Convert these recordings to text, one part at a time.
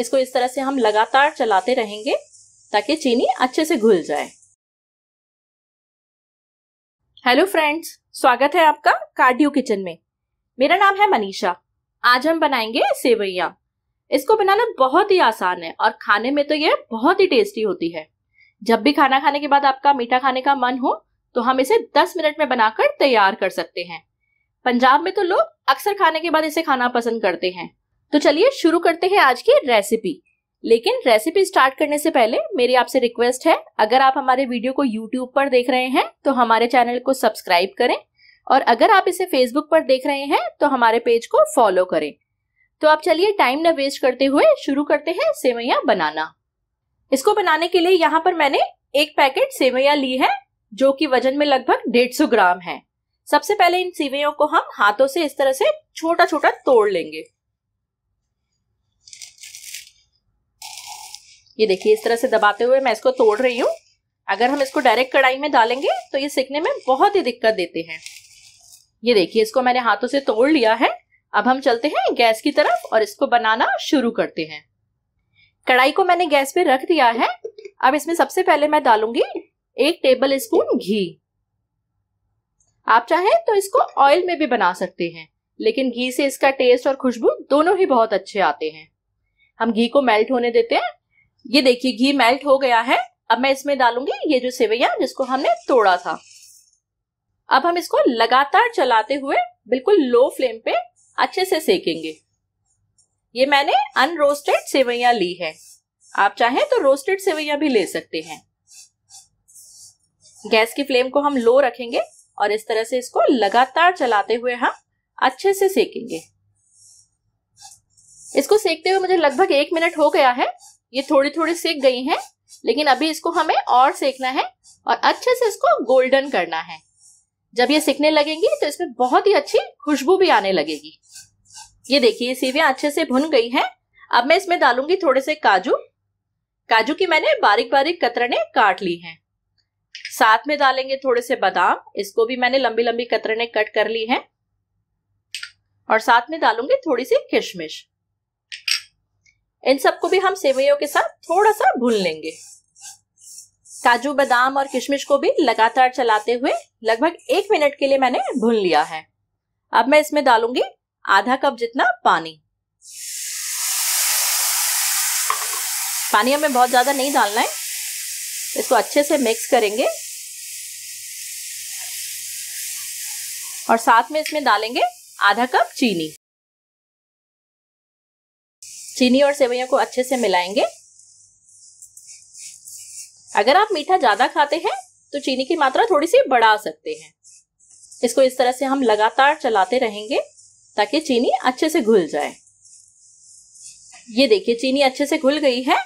इसको इस तरह से हम लगातार चलाते रहेंगे ताकि चीनी अच्छे से घुल जाए हेलो फ्रेंड्स स्वागत है आपका कार्डियो किचन में मेरा नाम है मनीषा आज हम बनाएंगे सेवैया इसको बनाना बहुत ही आसान है और खाने में तो ये बहुत ही टेस्टी होती है जब भी खाना खाने के बाद आपका मीठा खाने का मन हो तो हम इसे 10 मिनट में बनाकर तैयार कर सकते हैं पंजाब में तो लोग अक्सर खाने के बाद इसे खाना पसंद करते हैं तो चलिए शुरू करते हैं आज की रेसिपी लेकिन रेसिपी स्टार्ट करने से पहले मेरी आपसे रिक्वेस्ट है अगर आप हमारे वीडियो को यूट्यूब पर देख रहे हैं तो हमारे चैनल को सब्सक्राइब करें और अगर आप इसे फेसबुक पर देख रहे हैं तो हमारे पेज को फॉलो करें तो आप चलिए टाइम न वेस्ट करते हुए शुरू करते हैं सेवैया बनाना इसको बनाने के लिए यहाँ पर मैंने एक पैकेट सेवैया ली है जो कि वजन में लगभग डेढ़ सौ ग्राम है सबसे पहले इन सेवैयों को हम हाथों से इस तरह से छोटा छोटा तोड़ लेंगे ये देखिए इस तरह से दबाते हुए मैं इसको तोड़ रही हूँ अगर हम इसको डायरेक्ट कढ़ाई में डालेंगे तो ये सीखने में बहुत ही दिक्कत देते हैं ये देखिए इसको मैंने हाथों से तोड़ लिया है अब हम चलते हैं गैस की तरफ और इसको बनाना शुरू करते हैं कढ़ाई को मैंने गैस पे रख दिया है अब इसमें सबसे पहले मैं डालूंगी एक टेबल स्पून घी आप चाहें तो इसको ऑयल में भी बना सकते हैं लेकिन घी से इसका टेस्ट और खुशबू दोनों ही बहुत अच्छे आते हैं हम घी को मेल्ट होने देते हैं ये देखिए घी मेल्ट हो गया है अब मैं इसमें डालूंगी ये जो सेवैया जिसको हमने तोड़ा था अब हम इसको लगातार चलाते हुए बिल्कुल लो फ्लेम पे अच्छे से सेकेंगे ये मैंने अनरोस्टेड सेवैया ली है आप चाहें तो रोस्टेड सेवैया भी ले सकते हैं गैस की फ्लेम को हम लो रखेंगे और इस तरह से इसको लगातार चलाते हुए हम अच्छे से सेकेंगे इसको सेकते हुए मुझे लगभग एक मिनट हो गया है ये थोड़ी थोड़ी सेक गई हैं लेकिन अभी इसको हमें और सेकना है और अच्छे से इसको गोल्डन करना है जब ये सिकने लगेंगी तो इसमें बहुत ही अच्छी खुशबू भी आने लगेगी ये देखिए ये सीवियां अच्छे से भुन गई हैं अब मैं इसमें डालूंगी थोड़े से काजू काजू की मैंने बारीक बारीक कतरने काट ली हैं साथ में डालेंगे थोड़े से बादाम इसको भी मैंने लंबी लंबी कतरने कट कर ली हैं और साथ में डालूंगी थोड़ी सी किशमिश इन सबको भी हम सेवैयों के साथ थोड़ा सा भून लेंगे काजू बादाम और किशमिश को भी लगातार चलाते हुए लगभग एक मिनट के लिए मैंने भून लिया है अब मैं इसमें डालूंगी आधा कप जितना पानी पानी हमें बहुत ज़्यादा नहीं डालना है इसको अच्छे से मिक्स करेंगे और साथ में इसमें डालेंगे आधा कप चीनी चीनी और सेवैया को अच्छे से मिलाएंगे अगर आप मीठा ज़्यादा खाते हैं तो चीनी की मात्रा थोड़ी सी बढ़ा सकते हैं इसको इस तरह से हम लगातार चलाते रहेंगे ताकि चीनी अच्छे से घुल जाए ये देखिए चीनी अच्छे से घुल गई है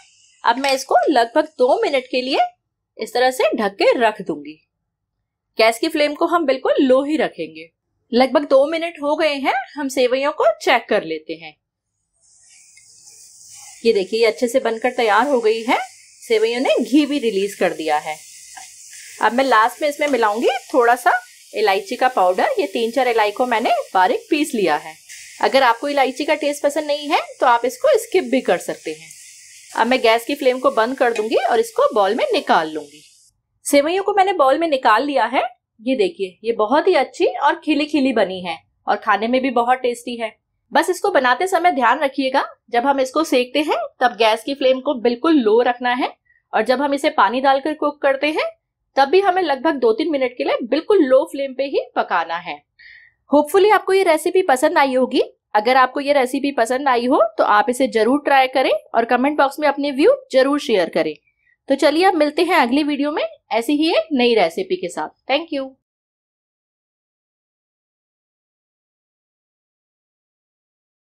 अब मैं इसको लगभग दो मिनट के लिए इस तरह से ढक के रख दूंगी गैस की फ्लेम को हम बिल्कुल लो ही रखेंगे लगभग दो मिनट हो गए हैं हम सेवैयों को चेक कर लेते हैं ये देखिए ये अच्छे से बनकर तैयार हो गई है सेवैयों ने घी भी रिलीज कर दिया है अब मैं लास्ट में इसमें मिलाऊंगी थोड़ा सा इलायची का पाउडर ये तीन चार इलायची को मैंने बारीक पीस लिया है अगर आपको इलायची का टेस्ट पसंद नहीं है तो आप इसको स्किप भी कर सकते हैं अब मैं गैस की फ्लेम को बंद कर दूंगी और इसको बॉल में निकाल लूंगी सेवैयों को मैंने बॉल में निकाल लिया है ये देखिए ये बहुत ही अच्छी और खिली खिली बनी है और खाने में भी बहुत टेस्टी है बस इसको बनाते समय ध्यान रखिएगा जब हम इसको सेकते हैं तब गैस की फ्लेम को बिल्कुल लो रखना है और जब हम इसे पानी डालकर कुक करते हैं तब भी हमें लगभग दो तीन मिनट के लिए बिल्कुल लो फ्लेम पे ही पकाना है होपफुली आपको ये रेसिपी पसंद आई होगी अगर आपको ये रेसिपी पसंद आई हो तो आप इसे जरूर ट्राई करें और कमेंट बॉक्स में अपने व्यू जरूर शेयर करें तो चलिए अब मिलते हैं अगली वीडियो में ऐसी ही एक नई रेसिपी के साथ थैंक यू